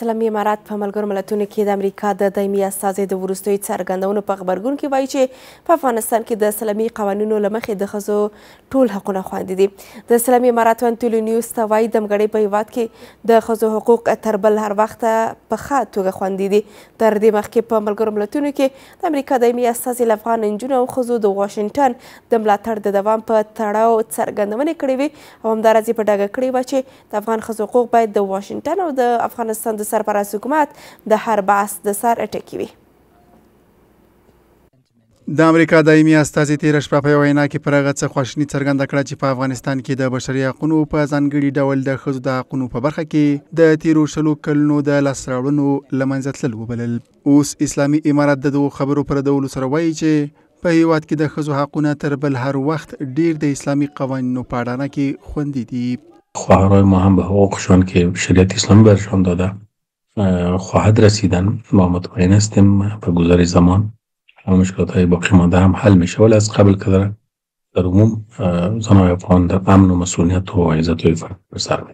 اسلامي امارات په ملګرو ملتونو کې د امریکا د دایمي استازي د وروستیو څرګندونو په خبرګون کې وایي چې په افغانستان کې د اسلامي قوانینو له مخې د ښځو ټول حقونه خوندي دي د اسلامي امارات ون ټولو نیوز ته وایي د مګړې په هیواد کې د ښځو حقوق تر بل هر وخت په ښه توګه خوندي دي تر دې مخکې په ملګرو ملتونو کې د امریکا دایمي استازي له افغان نجونو او ښځو د واشنګټن د ملاتړ د دوام په تړاو څرګندونې کړې وي او همداراز یې په ډاګه کړې وه چې د افغان ښځو حقوق باید د واشنګټن او د افغانستان د سرپرست حکومت د هر بحث د سر اټکی وي د امریکا دایمي استازي تیر شپه په وینا کې پر هغه څه خوشنی څرګنده کړه چې په افغانستان کې د بشري حقوقو په ځانګړي ډول د خزو د حقوقو په برخه کې د تیرو شلو کلونو د لاسراوړنو لمنځه تلل وبلل اوس اسلامي امارات د دوه خبرو پر دولو سره وایي چې په هیواد کې د خزو حقونه تر بل هر وخت ډیر د اسلامي قوانینو په اړه کې خوندې دي خواهرای ما هم به حقوقشان که شریعت اسلامی برشان داده خواهد رسیدن ما مطمئن هستیم به گذار زمان همه مشکلات های باقی مانده هم حل می شود از قبل که در در عموم زنای افغان در امن و مسئولیت و عزت لوی فرد پر سر می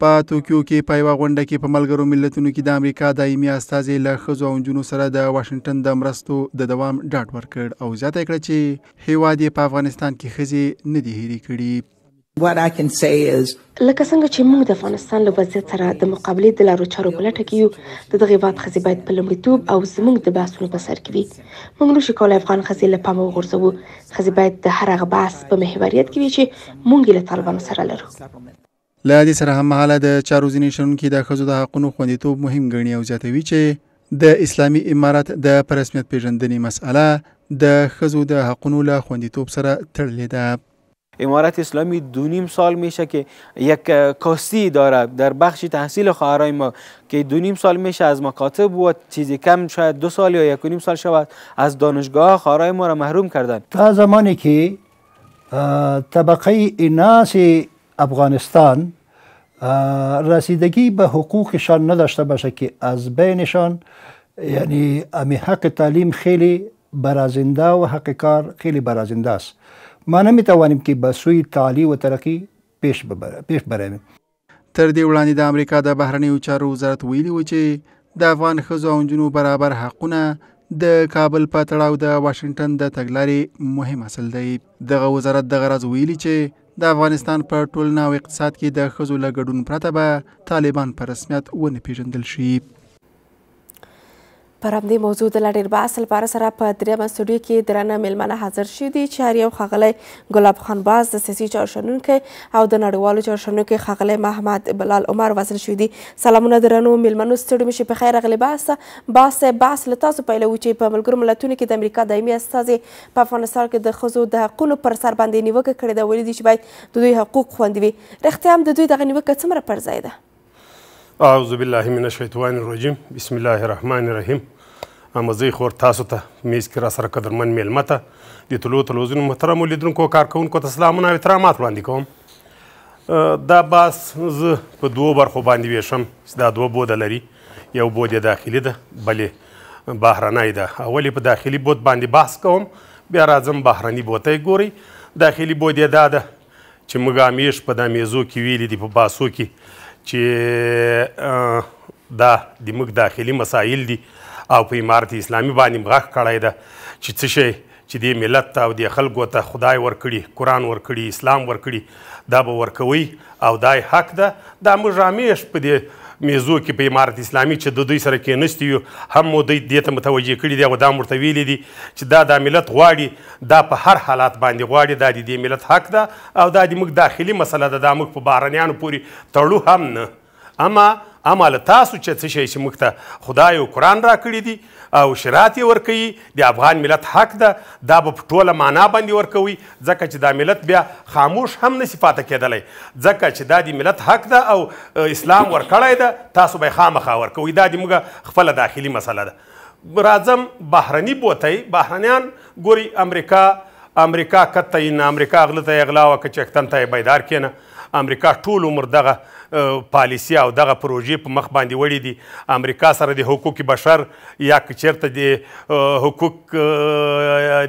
په توکیو کې په یوه غونډه کې په ملګرو ملتونو کې د امریکا دایمي استازي له ښځو او نجونو سره د واشنگټن د مرستو د دوام ډاډ ورکړ او زیاته کړه چې هیواد په افغانستان کې ښځې نه دي هېرې کړي لکه څنګه چې موږ د افغانستان له وضعیت سره د مقابلې د لارو چارو په لټه کې یو د دغه واد خزي باید په لومړیتوب او زموږ د باسونو په سر کې وي موږ نشو کولای افغان خزي له پامه وغورځو خزي باید د هر هغه باس په محوریت کې وي چې موږ له طالبانو سره لرو له دې سره هم حاله د چارو ځینې شنونکو د خزو د حقونو خوندیتوب مهم ګڼي او زیاتوي چې د اسلامي امارات د پرسمیت پیژندنې مسأله د خزو د حقونو له خوندیتوب سره تړلې ده امارت اسلامی دو نیم سال میشه که یک کاستی داره در بخش تحصیل خواهرای ما که دو نیم سال میشه از مکاتب و چیزی کم شاید دو سال یا یک و نیم سال شود از دانشگاه خواهرای ما را محروم کردن تا زمانی که طبقه ایناس افغانستان رسیدگی به حقوقشان نداشته باشه که از بینشان یعنی امی حق تعلیم خیلی برازنده و حق کار خیلی برازنده است ما نه میتوانیم که به سوی تعالی و ترقی پیش ببر... پیش برویم تر دې وړاندې د امریکا د بهرنیو چارو وزارت ویلي و چې د افغان ښځو او نجونو برابر حقونه د کابل په تړاو د واشنگټن د تګلارې مهم اصل دی دغه وزارت د غرض ویلي چې د افغانستان په ټولنه او اقتصاد کې د ښځو لګډون پرته به طالبان په رسمیت ونه پیژندل شي پر همدې موضوع د لړ باسل بار سره په دریمه سټوډیو کې درنه میلمانه حاضر شوي دي چې هر یو خغلی ګلاب خان باز د سیاسي چارشنونکو او د نړیوالو چارشنونکو خغلی محمد بلال عمر وصل شوي دي سلامونه درنو میلمنو ستړي مشي په خیر غلی باس باس باس له تاسو پیلو چې په ملګرو ملتونو کې د امریکا دایمي استازي په افغانستان کې د خزو د حقونو پر سر باندې نیوکه کړې ده ولې دي چې باید د دوی حقوق خوندي وي رښتیا هم د دوی دغه نیوکه څومره پر ځای ده اعوذ بالله من الشیطان الرجیم بسم الله الرحمن الرحیم امزه خور تاسو ته میز کې را سره قدرمن میلمه ته د طلوع تلویزیون محترمو لیدونکو کارکوونکو ته سلامونه او احترامات وړاندې کوم دا باس زه په دوو برخو باندې ویشم دا دوه بوده لري یو بود یې داخلي ده بلې بهرنی ده اولې په داخلي بود باندې بحث کوم بیا راځم بهرني بوته یې ګورئ داخلي بود یې دا ده چې موږ همیش په دا میزو کې ویلي دي په باسو کې چې دا د موږ داخلي مسایل دي او په امارت اسلامي باندې مغخ کړای ده چې څه شي چې د ملت ته او د خلکو ته خدای ورکړي قران ورکړي اسلام ورکړي دا به ورکوي او دای حق ده دا, دا موږ همیش په دې میزو کې په امارت اسلامي چې د دوی سره کېنستی یو هم مو دوی دې ته متوجه کړي دي او دا ورته ویلي دي چې دا دا ملت غواړي دا په هر حالات باندې غواړي دا د دې ملت حق ده او دا د موږ داخلي مسله ده دا موږ په بهرنیانو پورې تړو هم نه اما اما له تاسو چې څه شی چې موږ ته خدای او قرآن راکړي دي او شرات یې ورکوي د افغان ملت حق ده دا به په ټوله معنا باندې ورکوي ځکه چې دا ملت بیا خاموش هم نشي پاته کېدلی ځکه چې دا د ملت حق ده او اسلام ورکړی ده تاسو به یې خامخا ورکوي دا زموږ خپله داخلي مسله ده راځم بهرني بوتای بهرنیان ګوري امریکا امریکا کته یې امریکا غلطه یې غلا وکړه چې اکتن ته یې بیدار کینه امریکا ټول عمر دغه پالیسی او دغه پروژې په مخ باندې وړي دي امریکا سره د حقوق بشر یا چیرته د حقوق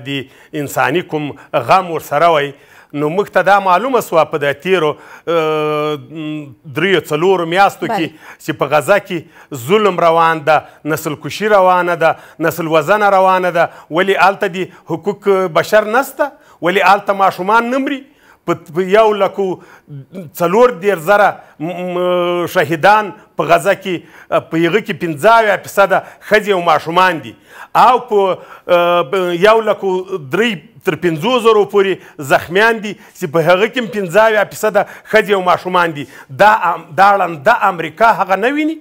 د انساني کوم غام ورسره وای نو موږ ته دا معلومه سوه په د تیرو دریو څلورو میاشتو کې چې په غزه کې ظلم روان ده نسل کشي روانه ده نسل وزنه روانه ده ولې هلته د حقوق بشر نسته ولې هلته ماشومان نه مري په یو لکو څلور دېر زره شهیدان په غزه کې په یغه کې 15 فیصد خځې او ماشومان دي او په یو لکو درې تر 50 زرو پورې زخمیان دي چې په هغه کې 15 فیصد خځې او ماشومان دي دا دا د امریکا هغه نه ویني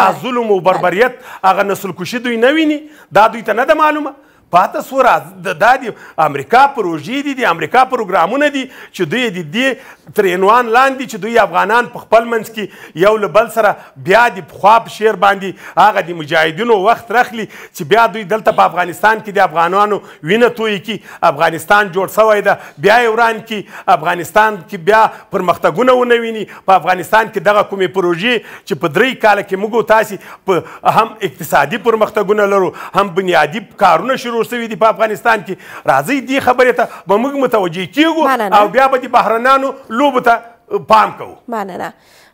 دا ظلم او بربریت هغه نسل کشي دوی نه ویني دا دوی ته نه ده معلومه پاته سو را د دا د امریکا پروژې دي د امریکا پروګرامونه دي چې دوی د دې تر عنوان لاندې چې دوی افغانان په خپل منځ کې یو له بل سره بیا د پخوا په شعر باندې هغه د مجاهدینو وخت رخلی چې بیا دوی دلته په افغانستان کې د افغانانو وینه توی کې افغانستان جوړ سوی ده بیا وران کې افغانستان کې بیا پرمختګونه ونه ویني په افغانستان کې دغه کومې پروژې چې په درې کاله کې موږ تاسې په هم اقتصادي پرمختګونه لرو هم بنیادی کارونه شروع جوړ شوي دي په افغانستان کې راځئ دې خبرې ته به موږ متوجه کیږو او بیا به د بهرنانو لوبو ته پام کوو مننه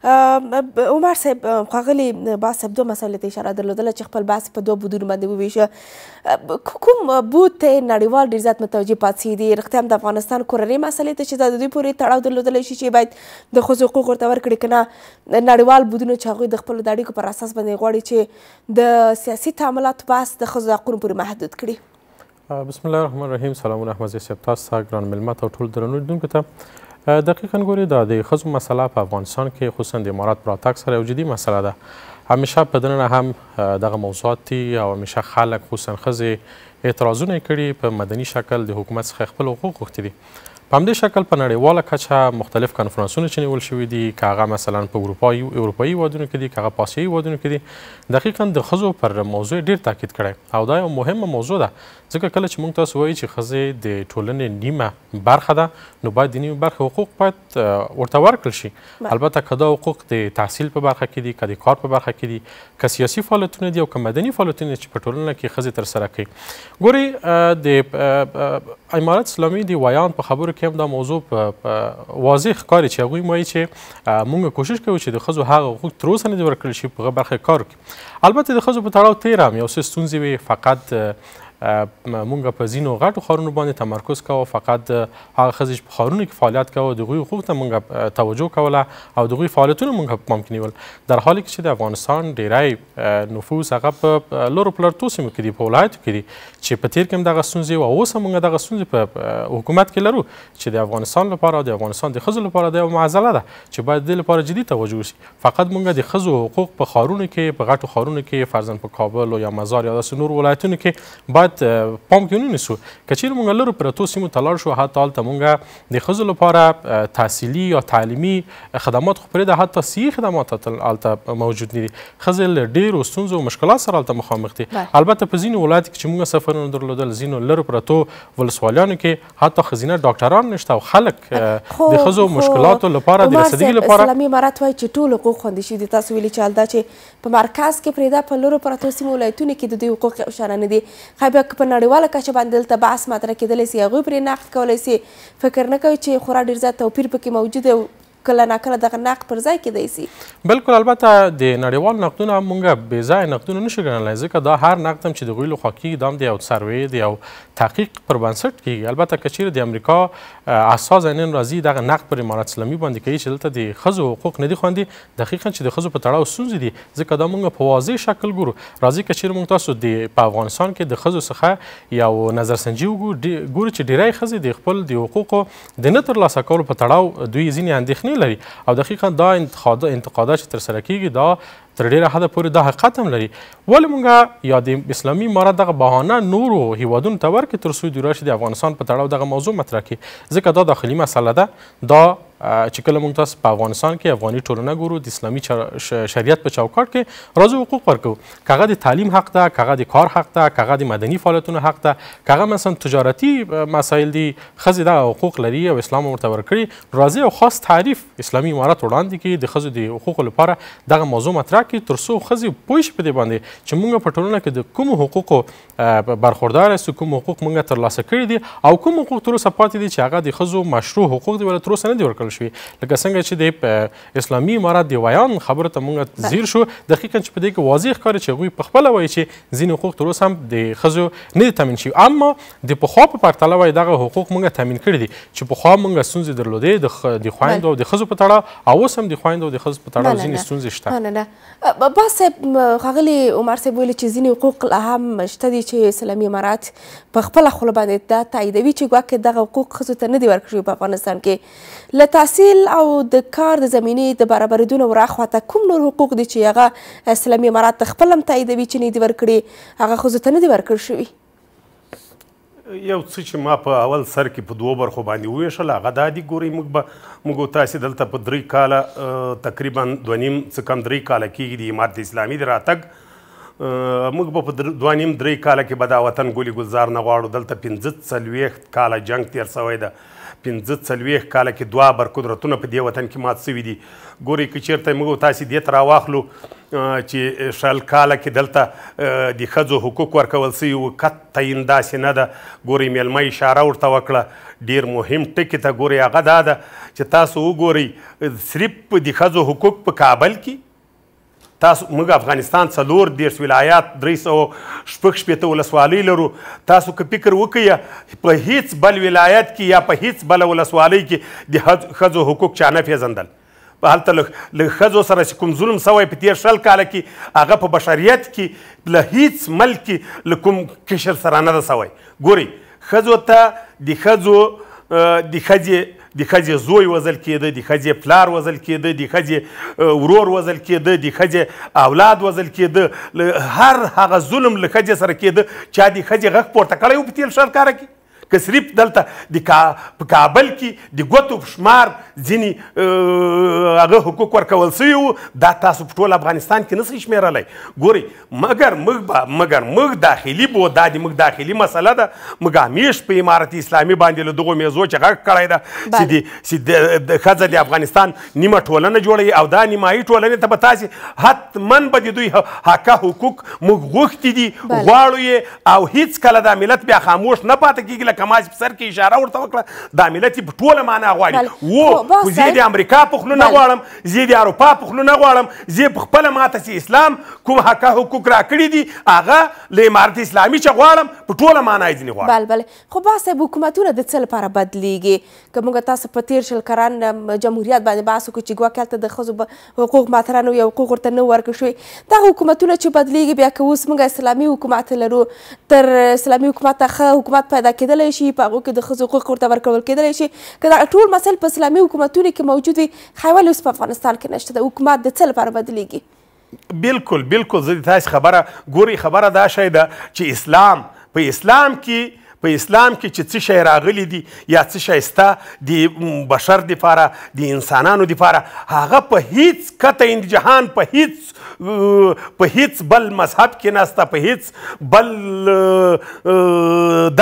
عمر صاحب خاغلی باز صاحب دو مسلې ته اشاره درلودله چې خپل بحث په دوه بودونو باندې وویشه کوم بود ته نړیوال ډېر زیات متوجه پاتې دي رښتیا د افغانستان کورنۍ مسلې ته چې دا د دوی پورې تړاو درلودلی شي چې باید د ښځو حقوق ورته ورکړي که نه نړیوال بودونه چې هغوی د خپلو د اړیکو پر اساس باندې غواړي چې د سیاسي تعاملاتو بحث د ښځو حقونو پورې محدود کړي بسم الله الرحمن الرحیم سلامونه احمد صاحب تاسو ته ګران ملمت او ټول درنو لیدونکو ته دقیقا ګوري دا د ښځو مسله په افغانستان کې خصوصا د امارات پر راتګ سره یو جدي مسله ده همیشه په دننه هم دغه موضوعات دي او همیشه خلک خصوصا ښځې اعتراضونه یې کړي په مدني شکل د حکومت څخه خپل حقوق غوښتي دي په همدې شکل په نړیواله کچه مختلف کنفرانسونه چې نیول شوي دي که هغه مثلا په اروپایي اروپایي هیوادونو کې دي که هغه په آسیایي هیوادونو کې دي دقیقا د ښځو پر موضوع ډېر تاکید کړی او دا یو مهمه موضوع ده ځکه کله چې موږ تاسو وایي چې ښځې د ټولنې نیمه برخه ده نو باید د نیمې برخې حقوق باید ورته ورکړل شي البته که دا حقوق د تحصیل په برخه کې دي که د کار په برخه کې دي که سیاسي فعالیتونه دي او که مدني فعالیتونه چې په ټولنه کې ښځې ترسره کوي ګورئ د امارت اسلامي د ویان په خبرو کې هم دا موضوع په واضح ښکاري چې هغوی وایي چې موږ کوشش کوو چې د ښځو هغه حقوق تر اوسه نه دي ورکړل شي په هغه برخه کار وکړي البته د ښځو په تړاو تېر هم یو څه ستونزې وې فقط مونږ په ځینو غټو ښارونو باندې تمرکز کوو فقط هغه ښځې چې په ښارونو کې فعالیت کوو د هغوی حقوقو ته مونږ توجه کوله او د هغوی فعالیتونه مونږ په پام کې نیول در حالي کې چې د افغانستان ډیری نفوس هغه په لرو پلرتو سیمو کې دي په ولایتو کې دي چې په تیر کې هم دغه ستونزې او اوس هم مونږ دغه ستونزې په حکومت کې لرو چې د افغانستان لپاره او د افغانستان د ښځو لپاره د یو معضله ده چې باید د لپاره جدي توجه وشي فقط مونږ د ښځو حقوق په ښارونو کې په غټو ښارونو کې فرضاً په کابل او یا مزار یا داسې نور ولایتونو کې باید باید پام کې ونیسو که چیرې موږ لرو پرتو سیمو ته لاړ شو حتی هلته موږ د ښځو لپاره تحصیلي یا تعلیمي خدمات خو پرېږده حتی سیي خدمات هلته موجود نه دي ښځې له ډېرو ستونزو او مشکلات سره هلته مخامخ دي البته په ځینو ولایتو کې چې موږ سفرونه درلودل ځینو لرو پرتو ولسوالیانو کې حتی ښځینه ډاکټران نشته او خلک د ښځو مشکلاتو لپاره د رسېدګۍ لپاره اسلامي امارات وایي چې ټول حقوق خوندي شي د تاسو ویلي چې هلته چې په مرکز کې پرېږده په لرو پرتو سیمو ولایتونو کې د دوی حقوق شانه نه دي خیبر بیا که په نړیواله کچه باندې دلته بحث مطرح کېدلی سي هغوی پرې نقد کولی سي فکر نه کوي چې خورا ډېر زیات توپیر پکې موجود دی کله ناکله دغه نقد پر ځای کېدی سي بلکل البته د نړیوال نقدونه موږ بې ځایه نقدونه نشو ګڼلی ځکه دا هر نقد هم چې د هغوی لخوا کېږي دا هم د یو سروې د یو تحقیق پر بنسټ کېږي البته که چیرې د امریکا اساس نن راځي دغه نقد پر امارت اسلامي باندې کوي چې دلته د ښځو حقوق نه دي خوندي دقیقا چې د ښځو په تړاو ستونزې دي ځکه دا موږ په واضح شکل ګورو راځي که چیرې موږ تاسو د په افغانستان کې د ښځو څخه یو نظرسنجي وګورو چې ډیری ښځې د خپل د حقوقو د نه ترلاسه کولو په تړاو دوی ځینې اندېښنې لري او دقیقا دا انتقادات چې ترسره کیږي دا تر ډیره حده پورې دا حقیقت هم لري ولې مونږ یا د اسلامي امارت دغه بهانه نورو هیوادونو ته ورکړي تر څو دوی راشي د افغانستان په تړاو دغه موضوع مطرح کړي ځکه دا داخلي مسله ده دا چې کله موږ تاسو په افغانستان کې افغاني ټولنه ګورو د اسلامي شریعت په چوکاټ کې راز حقوق ورکو کغه د تعلیم حق ده کغه د کار حق ده کغه د مدني فعالیتونو حق ده کغه مثلا تجارتي مسایل دي خزه د حقوق لري او اسلام ورته ورکړي راځي او خاص تعریف اسلامي امارت وړاندې کې د خزو د حقوق لپاره دغه موضوع مطرح کې ترسو خزي پوه شي په دې باندې چې موږ په ټولنه کې د کوم حقوقو برخوردار یاستو کوم حقوق موږ ترلاسه کړي دي او کوم حقوق تر اوسه پاتې دي چې هغه د ښځو مشروع حقوق دي ولا تر اوسه نه دي ورکړل شوي لکه څنګه چې د اسلامي امارات د ویان خبره ته موږ زیر شو دقیقا چې په دې کې واضح ښکاري چې هغوی په خپله وایي چې ځینې حقوق تر اوسه هم د ښځو نه دي تامین شوي اما د پخوا په پرتله وایي دغه حقوق موږ تامین کړي دي چې پخوا موږ ستونزې درلودې د خویندو او د ښځو په تړاو او اوس هم د خویندو او د ښځو په تړاو ځینې ستونزې شته نه نه باز صاحب غاغلی عمر صاحب ویل چې ځینې حقوق لا هم شته دي چې اسلامي امارات په خپل خوله باندې دا تاییدوي چې ګواکې دغه حقوق ښځو ته نه دي ورکړي په افغانستان کې له تحصیل او د کار د زمینې د برابرېدو نه وراخواته کوم نور حقوق دي چې هغه اسلامي امارات خپل هم تاییدوي چې نه دي ورکړي هغه ښځو ته نه دي ورکړ شوي یو څه چې ما په اول سر کې په دوو برخو باندې وویشل هغه دا دي ګورئ موږ به موږ تاسې دلته په درې کاله تقریبا دوه نیم څه کم درې کاله کېږي د امارت اسلامي د راتګ موږ به په دوه نیم درې کاله کې به دا وطن ګولي ګلزار نه غواړو دلته پنځه څلوېښت کاله جنګ تیر سوی ده 15 څلوېښت کاله کې دوه برقدرتونه په دې وطن کې مات سوي دي ګورئ که چېرته موږ تاسې دې ته راواخلو چې شل کاله کې دلته د ښځو حقوق ورکول سوي وو قطعا داسې نه ده ګورئ میلمه اشاره ورته وکړه ډیر مهم ټکي ته ګورئ هغه دا ده چې تاسو وګورئ صرف د ښځو حقوق په کابل کې تاسو موږ افغانستان څلور دیرش ولایات درې سوه شپږ شپېته ولسوالۍ لرو تاسو که فکر وکړئ په هیڅ بل ولایت کې یا په هیڅ بله ولسوالۍ کې د ښځو حقوق چا نه پېژندل هلته له ښځو سره چې کوم ظلم سوی په تېر شل کاله کې هغه په بشریت کې له هیڅ ملک کې له کوم قشر سره نه ده سوی ګورئ ښځو ته د ښځو د ښځې د ښځې زوی وزل کېده د ښځې پلار وزل کېده د ښځې ورور وزل کېده د ښځې اولاد وزل کېده هر هغه ظلم له ښځې سره کېده چا د ښځې غږ پورته کړی و په تېر شل کاره کې که صرف دلته د په کابل کې د ګوتو په شمار ځینې هغه حقوق ورکول سوي وو دا تاسو په ټول افغانستان کې نسئ شمیرلی ګورئ مګر موږ به مګر موږ داخلي بو دا د موږ داخلي مسله ده موږ همیش په امارت اسلامي باندې له دغو میزو چې غږ کړی ده چې د ښځه د افغانستان نیمه ټولنه جوړوي او دا نیمایي ټولنې ته به تاسې حتما به د دوی حقه حقوق موږ غوښتي دي غواړو یې او هیڅ کله دا ملت بیا خاموش نه پاتې کېږي لکه ما په سر کې اشاره ورته وکړه دا ملت په ټوله معنا غواړي وو خو زه د امریکا په خوله نه غواړم زه د اروپا په خوله نه غواړم زه په خپله ماته چې اسلام کوم حقه حقوق راکړي دي هغه له امارت اسلامي چې غواړم په ټوله معنا یې ځینې غواړم بل بل خو باسب حکومتونه د څه لپاره بدلیږي که موږ تاسو په تیر شل کران جمهوریت باندې بحث وکړو چې ګواکې هلته د ښځو حقوق ماترانو یا حقوق ورته نه ورکړل شوي دغه حکومتونه چې بدلیږي بیا که اوس موږ اسلامي حکومت لرو تر اسلامي حکومت ښه حکومت پیدا کېدلی کېدلی شي په هغو کې د ښځو حقوق ورته ورکول کېدلی شي که دا ټول مسایل په اسلامي حکومتونو کې موجود وي خی ولې اوس په افغانستان کې نشته د حکومت د څه لپاره بدلیږي بالکل بالکل زه د تاسې خبره ګوري خبره دا شی ده چې اسلام په اسلام کې په اسلام کې چې څه شی راغلی دي یا څه شی سته د بشر دپاره د انسانانو دپاره هغه په هیڅ کته د جهان په هیڅ په هیڅ بل مذهب کې نسته په هیڅ بل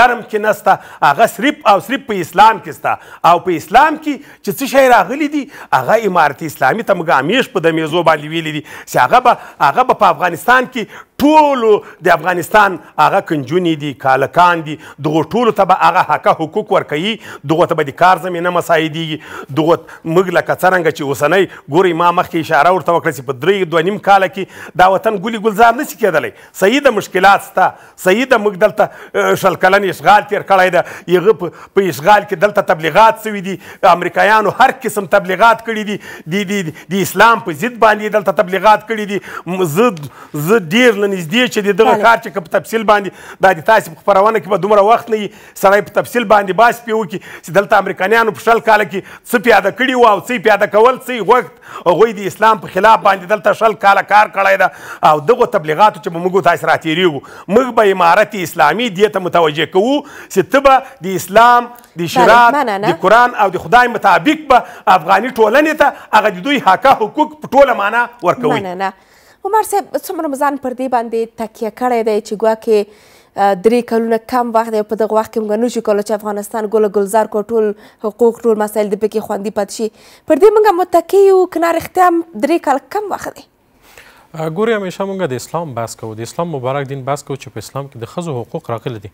درم کې نسته هغه صرف او صرف په اسلام کې سته او په اسلام کې چې څه شی راغلی دي هغه امارت اسلامي ته موږ همیش په د میزو باندې ویلي دي چې هغه به هغه به په افغانستان کې ټولو د افغانستان هغه کنجونې دي کالکان دي دغو ټولو ته به هغه حقه حقوق ورکوي دغو ته به د کار زمینه مساعدېږي دغو موږ لکه څرنګه چې اوسنی ګورئ ما مخکې اشاره ورته وکړه چې په درې دوه نیم کاله کې دا وطن ګلي ګلزار نشي کېدلی صحیح د مشکلات شته صحیح د موږ دلته شل کلن اشغال تیر کړی ده هغه په اشغال کې دلته تبلیغات سوي دي امریکایانو هر قسم تبلیغات کړي دي د اسلام په ضد باندې دلته تبلیغات کړي دي زه ډېر له نږدې چې د دغه کار چې په تفصیل باندې دا د تاسې په خپرونه کې به دومره وخت نه وي سړی په تفصیل باندې بحث پې وکړي چې دلته امریکایانو په شل کاله کې څه پیاده کړي وو او څه پیاده کول څه یې غوښت هغوی د اسلام په خلاف باندې دلته شل کاله کار کړی ده او دغو تبلیغاتو چې به موږ تاسې راتېرېږو موږ به عمارت اسلامي دې ته متوجه کوو چې ته به د اسلام د شریعت د قرآن او د خدای مطابق به افغاني ټولنې ته هغه د دوی حقه حقوق په ټوله معنا ورکوي مننه عمر صاحب څومره مزان پر دې باندې تکیه کړی دی چې ګوا کې درې کلونه کم وخت دی په دغه وخت کې موږ نه شو کولی چې افغانستان ګله ګلزار کو ټول حقوق ټول مسایل د پکې خوندي پاتې شي پر دې موږ متکي یو کنار اختیام درې کال کم وخت دی ګوري همیشه موږ د اسلام بحث کوو د اسلام مبارک دین بحث کوو چې په اسلام کې د ښځو حقوق راغلي دي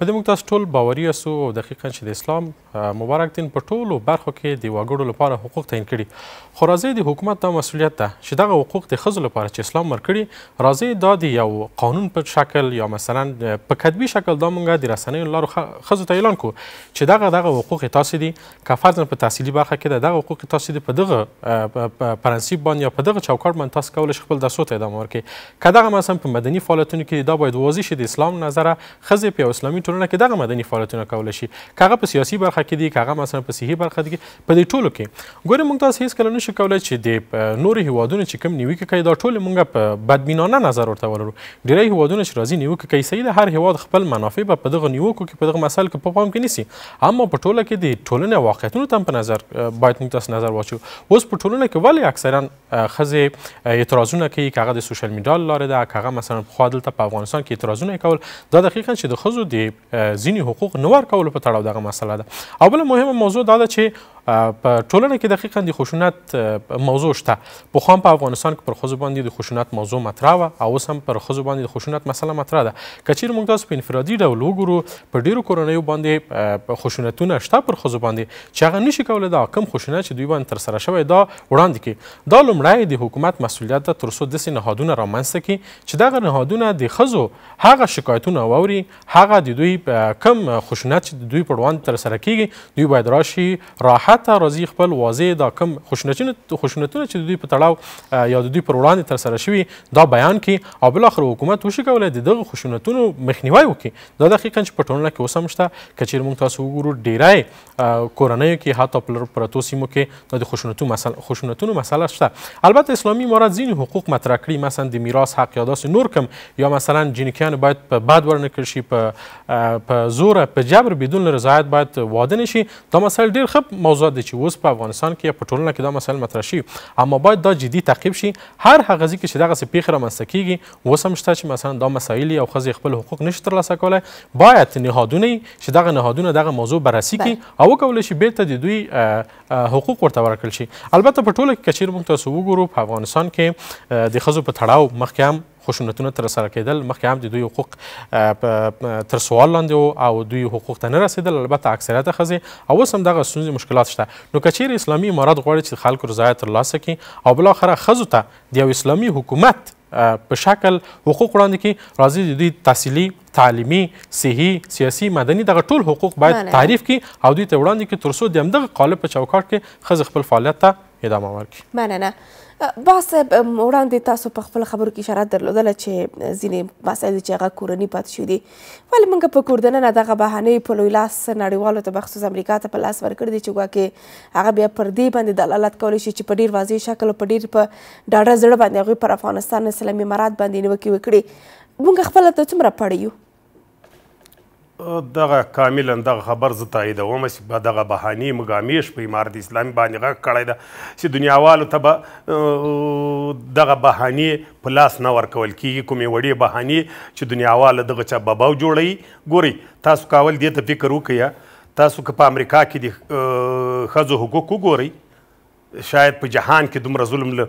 په دې موږ تاسو ټول باوري یاستو او دقیقا چې د اسلام مبارک دین په ټولو برخو کې د وګړو لپاره حقوق تعیین کړي خو راځئ د حکومت دا مسؤلیت ده چې دغه حقوق د ښځو لپاره چې اسلام ورکړي راځئ دا د یو قانون په شکل یا مثلا په کتبي شکل دا مونږ د رسنیو لارو ښځو ته اعلان کړو چې دغه دغه حقوق تاسې دي که فرضاً په تحصیلي برخه کې دغه حقوق تاسې دي په دغه پرنسیب باندې یا په دغه چوکاټ باندې تاسو کولی شئ خپل دستو ته ادامه ورکړئ که دغه مثلا په مدني فعالیتونو کې دا باید واضح شي د اسلام نظره ښځې په یو اسلامي ټولنه کې دغه مدني فعالیتونه کولای شي کاغه په سیاسي برخه کې دي کاغه مثلا په صحي برخه کې په دې ټولو کې ګوره موږ تاسو هیڅ کله نشو کولای چې د نور هیوادونو چې کم نیوکه کوي دا ټول موږ په بدبینانه نظر ورته ولرو ډیری هیوادونه چې راځي نیوکه کوي صحیح ده هر هیواد خپل منافع به په دغه نیوکو کې په دغه مسایل کې په پام کې نیسي اما په ټوله کې د ټولنې واقعیتونو ته په نظر باید موږ تاسو نظر واچو اوس په ټولنه کې ولې اکثرا ښځې اعتراضونه کوي کاغه د سوشل میډیا لاره ده کاغه مثلا په خپل په افغانستان کې اعتراضونه کول دا دقیقا چې د خزو د ځینی حقوق نه ورکولو په تړاو دغه مسله ده او بل مهمه موضوع دا ده چې په ټولنه کې دقیقا د خشونت موضوع شته پخوا په افغانستان کې پر ښځو باندې د خشونت موضوع مطرح وه او اوس هم پر ښځو باندې د خشونت مسله مطرح ده که چیرې موږ تاسو په انفرادي ډول وګورو په ډیرو کورنیو باندې خشونتونه شته پر ښځو باندې چې هغه نشي کولی دا کم خشونت چې دوی باندې ترسره شوی دا وړاندې کړي دا لومړی د حکومت مسؤلیت ده تر څو داسې نهادونه رامنځته کړي چې دغه نهادونه د ښځو هغه شکایتونه واوري هغه د دوی کم خشونت چې د دوی پر وړاندې ترسره کیږي دوی باید راشي راحت حتی راځي خپل واضح دا کم خشونتونه خشونتونه چې د دوی په تړاو یا د دوی پر وړاندې ترسره شوي دا بیان کړي او بالاخره حکومت وشي کولی د دغه خشونتونو مخنیوی وکړي دا دقیقا چې په ټولنه کې اوس هم شته که چیرې موږ تاسو وګورو ډیری کورنیو کې حتی په پرتو سیمو کې دا د خشونتو مسله خشونتونو مسله شته البته اسلامي امارات ځینې حقوق مطرح کړي مثلا د میراث حق یا داسې نور کم یا مثلا جنکیان باید په بد ورنکړل شي په په زوره په جبر بدون رضایت باید واده نشي دا مسله ډېر ښه موضوع موضوع دی چې اوس په افغانستان کې په ټولنه کې دا مسایل مطرح شي اما باید دا جدي تعقیب شي هر هغه ځای کې چې دغسې پیښې رامنځته کیږي اوس هم شته چې مثلا دا مسایل او ښځې خپل حقوق نشي ترلاسه کولی باید نهادونه چې دغه نهادونه دغه موضوع بررسي کړي او وکولی شي بیرته د دوی حقوق ورته ورکړل شي البته په ټوله کې که چیرې موږ تاسو وګورو په افغانستان کې د ښځو په تړاو مخکې هم خشونتونه تر سره کېدل مخکې هم د دوی حقوق تر سوال لاندې وو او دوی حقوق ته نه رسېدل البته اکثریت ښځې او اوس هم دغه ستونزې مشکلات شته نو که چیرې اسلامي امارات غواړي چې خلکو رضایت ترلاسه کړي او بالاخره ښځو ته د یو اسلامي حکومت په شکل حقوق وړاندې کړي راځي د دوی تحصیلي تعلیمي صحي سیاسي مدني دغه ټول حقوق باید تعریف کړي او دوی ته وړاندې کړي تر څو د همدغه قالب په چوکاټ کې ښځې خپل فعالیت ته ادامه ورکړي مننه بحث وړاندې تاسو په خپل خبرو کې اشاره درلودله چې ځینې مسایل چې هغه کورني پاتې شوي دي ولې موږ په کور دننه دغه بهانې په لوی لاس نړیوالو ته بخصوص امریکا ته په لاس ورکړي دي چې ګواکې هغه بیا پر دې باندې دلالت کولی شي چې په ډېر واضح شکل په ډېر په ډاډه زړه باندې هغوی پر افغانستان اسلامي امارات باندې نیوکې وکړي موږ خپله ته څومره پړ یو دغه کاملا دغه خبر زه تاییدوم چې به دغه بهانې مګامیش په عمارت اسلامي باندې غږ کړی ده چې دنیاوالو ته به دغه بهانې په لاس نه ورکول کېږي کومې وړې بهانې چې دنیاواله دغه چا بباو جوړوي ګورئ تاسو کاول دې ته فکر وکړئ تاسو که په امریکا کې د ښځو حقوق وګورئ شاید په جهان کې دومره ظلم له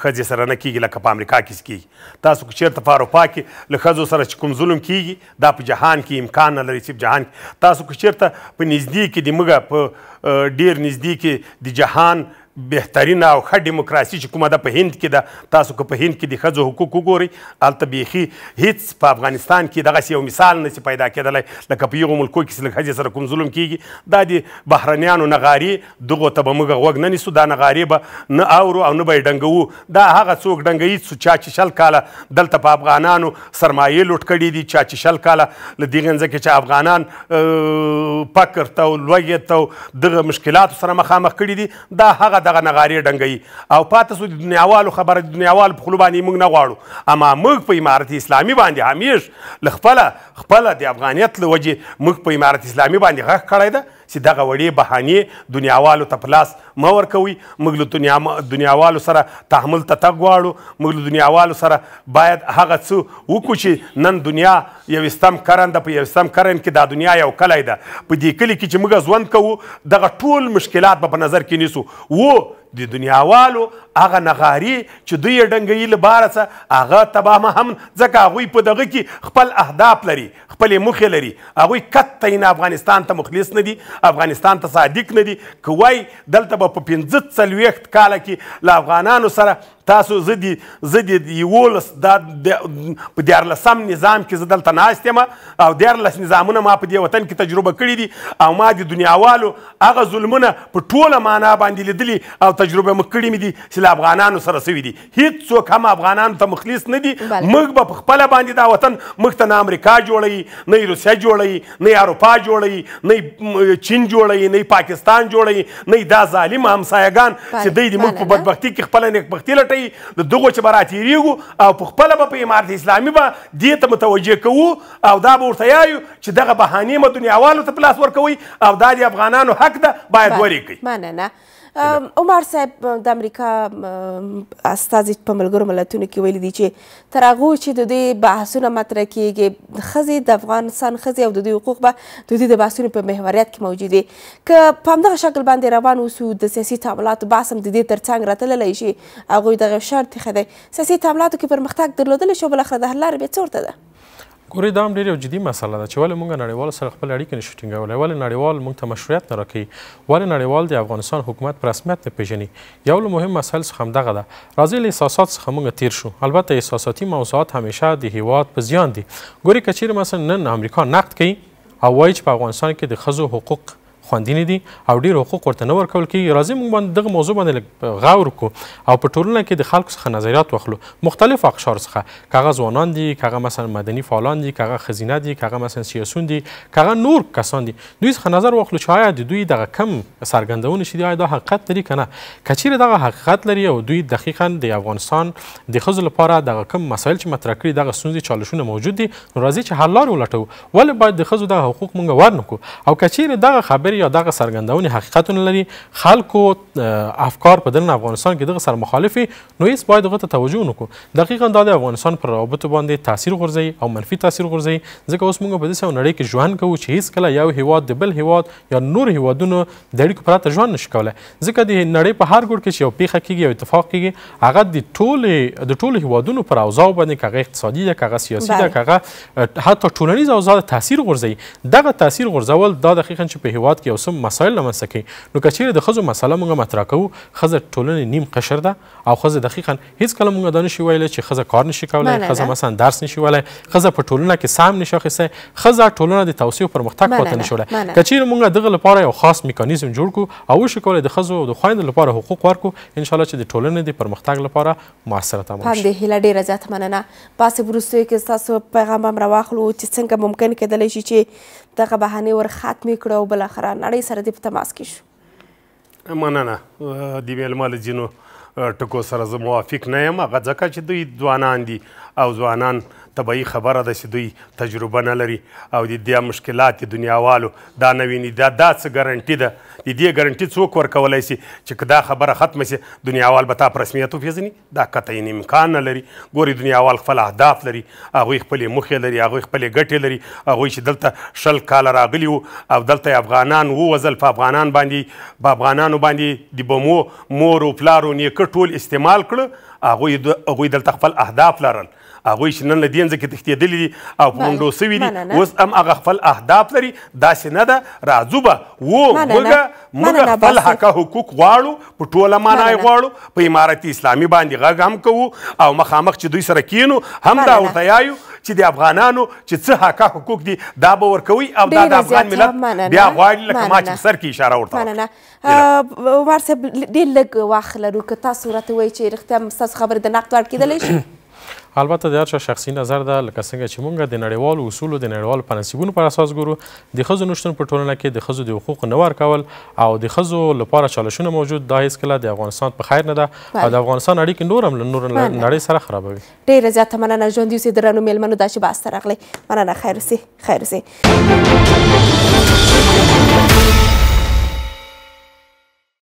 ښځې سره نه کیږي لکه په امریکا کې کیږي تاسو که چېرته په اروپا کې له ښځو سره چې کوم ظلم کیږي دا په جهان کې امکان نه لري چې په جهان تاسو که چېرته په نږدې کې د موږ په ډیر نږدې کې د جهان بهترینه او ښه ډیموکراسي چې کومه ده په هند کې ده تاسو که په هند کې د ښځو حقوق وګورئ هلته بیخي هیڅ په افغانستان کې دغسې یو مثال نسي پیدا کېدلی لکه په یغو ملکو کې چې له ښځې سره کوم ظلم کېږي دا د بهرنیانو نغارې دغو ته به موږ غوږ نه نیسو دا نغارې به نه اورو او نه به یې ډنګوو دا هغه څوک ډنګوي څو چا چې شل کاله دلته په افغانانو سرمایې لوټ کړي دي چا چې شل کاله له دې ځکه چې افغانان فقر ته او لوږې ته دغه مشکلاتو سره مخامخ کړي دي دا هغه دغه نغاری ډنګي او پاتې سو د دنیاوالو خبره د دنیاوالو په خلوبانی موږ نه غواړو اما موږ په امارت اسلامي باندې همیش لخپل خپل د افغانیت لوجه موږ په امارت اسلامي باندې غږ کړی دی چې دغه وړې بهانې دنیاوالو ته پلاس مه ورکوئ موږ له دنیا دنیاوالو سره تحمل ته تګ غواړو موږ له دنیاوالو سره باید هغه څه وکړو چې نن دنیا یویستم کرنده په یویستم کرن کې دا دنیا یو کلی ده په دې کلي کې چې موږ ژوند کوو دغه ټول مشکلات به په نظر کې نیسو و د دنیاوالو هغه نغاری چې دوی ډنګي لپاره څه هغه تبامه هم ځکه هغه په دغه کې خپل اهداف لري خپل مخ لري هغه کته نه افغانستان ته مخلص نه دي افغانستان ته صادق نه دي کوي دلته په 15 سلويخت کال کې ل افغانانو سره تاسو زه د زه د یولس دا په دیارلسم نظام کې زه دلته ناست یم او دیارلس نظامونه ما په دې وطن کې تجربه کړي دي او ما د دنیاوالو هغه ظلمونه په ټوله معنا باندې لیدلي او تجربه مې کړې مې دي چې له افغانانو سره سوي دي هیڅوک هم افغانانو ته مخلص نه دي موږ به په خپله باندې دا وطن موږ ته نه امریکا جوړوي نه روسیه جوړوي نه اروپا جوړوي نه چین جوړوي نه پاکستان جوړوي نه دا ظالم همسایګان چې دوی د موږ په بدبختي کې خپله نیکبختي لټوي ګټي د دغه چې براتیریږو او په خپل په امارت اسلامي به دې ته متوجه کوو او دا به ورته یایو چې دغه بهانې مدنیاوالو ته پلاس ورکوي او دا د افغانانو حق ده باید وریکي مننه عمر صاحب د امریکا استازي په ملګرو ملتونو کې ویلي دي چې تر هغو چې د دې بحثونه مطرح کیږي ښځې د افغانستان ښځې او د دوی حقوق به د دوی د بحثونو په محوریت کې موجود دي که په همدغه شکل باندې روان اوسو د سیاسي تعاملاتو بحث هم د دې تر څنګ راتللی شي هغوی دغه شرط یې ښه دی سیاسي تعاملاتو کې پرمختګ درلودلی شي او بالاخره د حل لاره بیا څه ورته ده ګورې دا هم ډېره جدي مسله ده چې ولې موږ نړیوالو سره خپل اړیکې نشو ټینګولی ولې نړیوال موږ ته مشروعیت نه راکوي ولې نړیوال د افغانستان حکومت په رسمیت نه پیژني یو له مهم مسایل څخه همدغه ده راځئ له احساسات څخه موږ تیر شو البته احساساتي موضوعات همیشه د هیواد په زیان دي ګورې که چیرې مثلا نن امریکا نقد کوي او وایي چې په افغانستان کې د ښځو حقوق خوندي نه دي او ډېر حقوق ورته نه ورکول کېږي راځي موږ باندې دغه موضوع باندې لږ غور کړو او په ټولنه کې د خلکو څخه نظریات واخلو مختلف اقشار څخه کاغه ځوانان دي کاغه مثلا مدني فعالان دي کاغه ښځینه دي کاغه مثلا سیاسون دي کاغه نور کسان دي دوی څخه نظر واخلو چې آیا د دوی دغه کم څرګندونه شي آیا دا حقیقت لري که نه که چیرې دغه حقیقت لري او دوی دقیقا د افغانستان د ښځو لپاره دغه کم مسایل چې مطرح کړي دغه ستونزې چالشونه موجود دي نو راځي چې حل لارې ولټوو ولې باید د ښځو دغه حقوق موږ ورنکړو او که چیرې دغه خبرې خبرې یا دغه څرګندونې حقیقت نه لري خلکو افکار په دنن افغانستان کې دغه سره مخالف نو هیڅ باید هغه ته توجه ونکړو دقیقا دا د افغانستان پر روابطو باندې تاثیر غورځوي او منفي تاثیر غورځوي ځکه اوس موږ په داسې یو نړۍ کې ژوند کوو چې هیڅکله یو هیواد د بل هیواد یا نور هیوادونو د اړیکو پرته ژوند نشي کولی ځکه د نړۍ په هر ګوټ کې چې یو پیښه کېږي یو اتفاق کېږي هغه د ټولې د ټولو هیوادونو پر اوضاعو باندې که هغه اقتصادي ده که هغه سیاسي ده که هغه حتی ټولنیز اوضاع تاثیر غورځوي دغه تاثیر غورځول دا دقیقا چې په هیواد کې یو څه مسایل رامنځته کوي نو که چیرې د ښځو مسله موږ مطرح کوو ښځه ټولنې نیم قشر ده او ښځه دقیقا هېڅکله موږ دا نشي ویلی چې ښځه کار نشي کولی ښځه مثلا درس نشي ویلی ښځه په ټولنه کې سهم نشي اخیستی ښځه ټولنه د توسعې او پرمختګ خواته نشي وړی که چیرې موږ دغه لپاره یو خاص میکانیزم جوړ کړو او وشي کولی د ښځو او د خویندو لپاره حقوق ورکړو انشاءالله چې د ټولنې د پرمختګ لپاره موثره تمام شي په همدې هیله ډېره زیاته مننه پاسې وروستیو کې ستاسو پیغام هم راواخلو چې څنګه ممکن کېدلی شي چې دغه بهانې ور خاتمې کړو او بالاخره نړۍ سره دې په تماس کې شو مننه د ویلما له ځینو ټکو سره زه موافق نه یم هغه ځکه چې دوی ځوانان دي او ځوانان طبیعي خبره ده چې دوی تجربه نه لري او د دې مشکلات دنیاوالو دا نه ویني دا داسې ګارانټي ده دا د دې ګارانټي څوک ورکولای شي چې دا خبره ختمه شي دنیاوال به تا په رسمیت وپېژني دا قطعي امکان نه لري ګوري دنیاوال خپل اهداف لري هغوی خپلې موخې لري هغوی خپلې ګټې لري هغوی چې دلته شل کاله راغلي وو او دلته افغانان ووزل په افغانان باندې په افغانانو باندې د بمو مور و پلار و نیکه ټول استعمال کړه هغوی هغوی دلته خپل اهداف لرل هغوی چې نن له دې ځکه تښتېدلي دي او په منډو سوي دي اوس هم هغه خپل اهداف لري داسې نه ده راځو به و موږ موږ خپل حقه حقوق غواړو په ټوله معنا یې غواړو په امارت اسلامي باندې غږ هم کوو او مخامخ چې دوی سره کینو هم دا ورته یایو چې د افغانانو چې څه حقه حقوق دي دا به ورکوي او دا د افغان ملت بیا غواړي لکه ما چې سر کې اشاره ورته مننه عمر صاحب ډېر لږ واخلرو که تاسو راته وایي چې رښتیا ستاسو خبرې د نقد وړ کېدلی شي البته د هر چا شخصي نظر ده لکه څنګه چې مونږ د نړیوالو اصولو د نړیوالو پرنسیبونو پر اساس ګورو د ښځو نشتون په ټولنه کې د ښځو د حقوقو نه ورکول او د ښځو لپاره چالشونه موجود دا هیڅکله د افغانستان په خیر نه ده او د افغانستان اړیکې نور هم له نور نړۍ سره خرابوي ډېره زیاته مننه ژوندي اوسئ درنو میلمنو دا چې باسته راغلې مننه خیر اوسئ خیر اوسئ